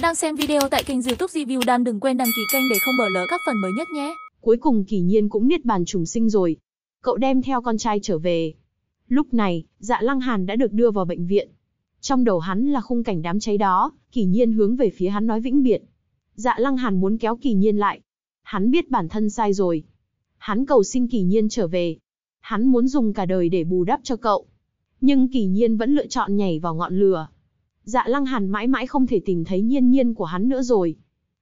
bạn đang xem video tại kênh youtube Review Đan đừng quên đăng ký kênh để không bỏ lỡ các phần mới nhất nhé. Cuối cùng kỷ nhiên cũng niết bàn trùng sinh rồi. Cậu đem theo con trai trở về. Lúc này, dạ lăng hàn đã được đưa vào bệnh viện. Trong đầu hắn là khung cảnh đám cháy đó, kỷ nhiên hướng về phía hắn nói vĩnh biệt. Dạ lăng hàn muốn kéo kỷ nhiên lại. Hắn biết bản thân sai rồi. Hắn cầu xin kỷ nhiên trở về. Hắn muốn dùng cả đời để bù đắp cho cậu. Nhưng kỷ nhiên vẫn lựa chọn nhảy vào ngọn lửa, Dạ Lăng Hàn mãi mãi không thể tìm thấy nhiên nhiên của hắn nữa rồi.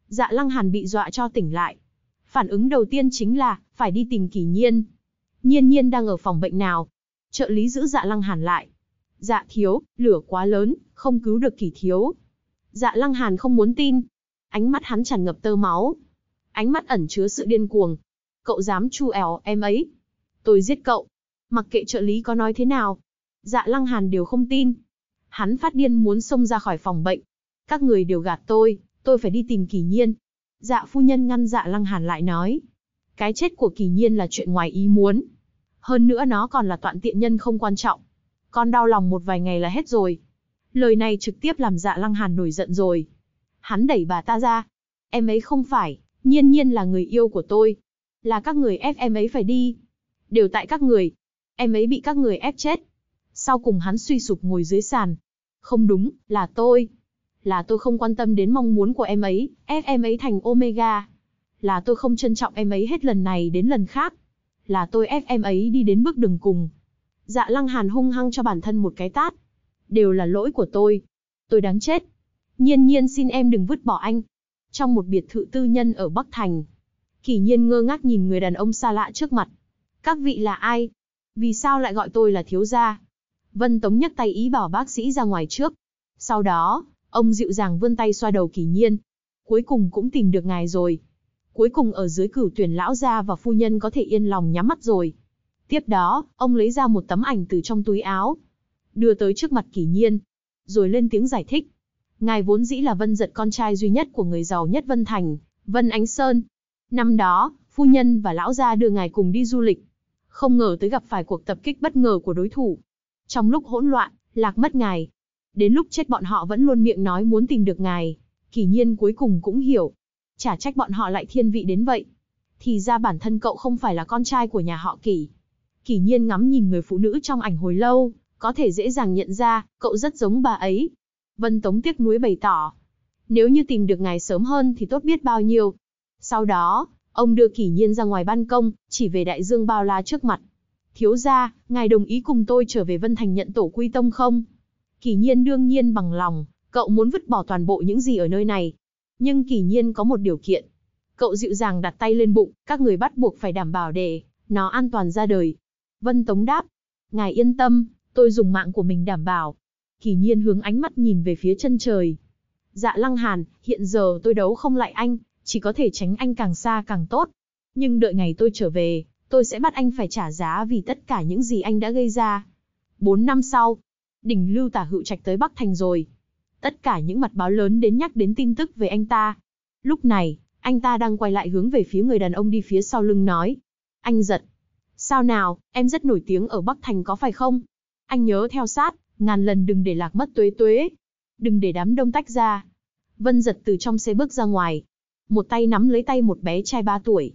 Dạ Lăng Hàn bị dọa cho tỉnh lại. Phản ứng đầu tiên chính là, phải đi tìm kỳ nhiên. Nhiên nhiên đang ở phòng bệnh nào? Trợ lý giữ dạ Lăng Hàn lại. Dạ thiếu, lửa quá lớn, không cứu được kỳ thiếu. Dạ Lăng Hàn không muốn tin. Ánh mắt hắn tràn ngập tơ máu. Ánh mắt ẩn chứa sự điên cuồng. Cậu dám chu ẻo em ấy. Tôi giết cậu. Mặc kệ trợ lý có nói thế nào. Dạ Lăng Hàn đều không tin, hắn phát điên muốn xông ra khỏi phòng bệnh. Các người đều gạt tôi, tôi phải đi tìm kỳ nhiên. Dạ phu nhân ngăn dạ lăng hàn lại nói. Cái chết của kỳ nhiên là chuyện ngoài ý muốn. Hơn nữa nó còn là toạn tiện nhân không quan trọng. Con đau lòng một vài ngày là hết rồi. Lời này trực tiếp làm dạ lăng hàn nổi giận rồi. Hắn đẩy bà ta ra. Em ấy không phải, nhiên nhiên là người yêu của tôi. Là các người ép em ấy phải đi. Đều tại các người. Em ấy bị các người ép chết sau cùng hắn suy sụp ngồi dưới sàn, không đúng, là tôi. Là tôi không quan tâm đến mong muốn của em ấy, ép em ấy thành Omega. Là tôi không trân trọng em ấy hết lần này đến lần khác. Là tôi ép em ấy đi đến bước đường cùng. Dạ lăng hàn hung hăng cho bản thân một cái tát. Đều là lỗi của tôi. Tôi đáng chết. Nhiên nhiên xin em đừng vứt bỏ anh. Trong một biệt thự tư nhân ở Bắc Thành. Kỳ nhiên ngơ ngác nhìn người đàn ông xa lạ trước mặt. Các vị là ai? Vì sao lại gọi tôi là thiếu gia? Vân Tống nhấc tay ý bảo bác sĩ ra ngoài trước. Sau đó, ông dịu dàng vươn tay xoa đầu kỳ nhiên. Cuối cùng cũng tìm được ngài rồi. Cuối cùng ở dưới cửu tuyển lão gia và phu nhân có thể yên lòng nhắm mắt rồi. Tiếp đó, ông lấy ra một tấm ảnh từ trong túi áo. Đưa tới trước mặt kỳ nhiên. Rồi lên tiếng giải thích. Ngài vốn dĩ là vân giật con trai duy nhất của người giàu nhất Vân Thành, Vân Ánh Sơn. Năm đó, phu nhân và lão gia đưa ngài cùng đi du lịch. Không ngờ tới gặp phải cuộc tập kích bất ngờ của đối thủ, trong lúc hỗn loạn, lạc mất ngài. Đến lúc chết bọn họ vẫn luôn miệng nói muốn tìm được ngài. Kỳ nhiên cuối cùng cũng hiểu. Chả trách bọn họ lại thiên vị đến vậy. Thì ra bản thân cậu không phải là con trai của nhà họ Kỳ. Kỳ nhiên ngắm nhìn người phụ nữ trong ảnh hồi lâu, có thể dễ dàng nhận ra, cậu rất giống bà ấy. Vân Tống tiếc nuối bày tỏ. Nếu như tìm được ngài sớm hơn thì tốt biết bao nhiêu. Sau đó, ông đưa Kỳ nhiên ra ngoài ban công, chỉ về đại dương bao la trước mặt. Thiếu gia, ngài đồng ý cùng tôi trở về Vân Thành nhận tổ quy tông không? Kỳ nhiên đương nhiên bằng lòng, cậu muốn vứt bỏ toàn bộ những gì ở nơi này. Nhưng kỳ nhiên có một điều kiện. Cậu dịu dàng đặt tay lên bụng, các người bắt buộc phải đảm bảo để nó an toàn ra đời. Vân Tống đáp, ngài yên tâm, tôi dùng mạng của mình đảm bảo. Kỳ nhiên hướng ánh mắt nhìn về phía chân trời. Dạ lăng hàn, hiện giờ tôi đấu không lại anh, chỉ có thể tránh anh càng xa càng tốt. Nhưng đợi ngày tôi trở về, tôi sẽ bắt anh phải trả giá vì tất cả những gì anh đã gây ra. Bốn năm sau, đỉnh lưu tả hữu trạch tới Bắc Thành rồi. Tất cả những mặt báo lớn đến nhắc đến tin tức về anh ta. Lúc này, anh ta đang quay lại hướng về phía người đàn ông đi phía sau lưng nói. Anh giật. Sao nào, em rất nổi tiếng ở Bắc Thành có phải không? Anh nhớ theo sát, ngàn lần đừng để lạc mất tuế tuế. Đừng để đám đông tách ra. Vân giật từ trong xe bước ra ngoài. Một tay nắm lấy tay một bé trai 3 tuổi.